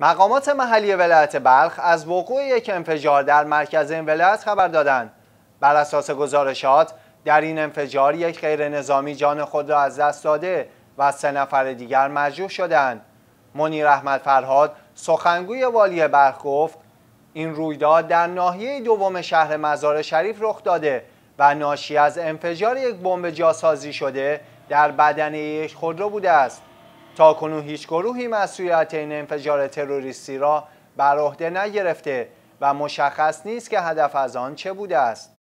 مقامات محلی ولایت بلخ از وقوع یک انفجار در مرکز این ولایت خبر دادند. بر اساس گزارشات در این انفجار یک غیر نظامی جان خود را از دست داده و سه نفر دیگر مجروح شدند. منیر احمد فرهاد سخنگوی والی بلخ گفت این رویداد در ناحیه دوم شهر مزار شریف رخ داده و ناشی از انفجار یک بمب جاسازی شده در بدنه یک خودرو بوده است. تا کنون هیچ گروهی مسئولیت این انفجار تروریستی را بر عهده نگرفته و مشخص نیست که هدف از آن چه بوده است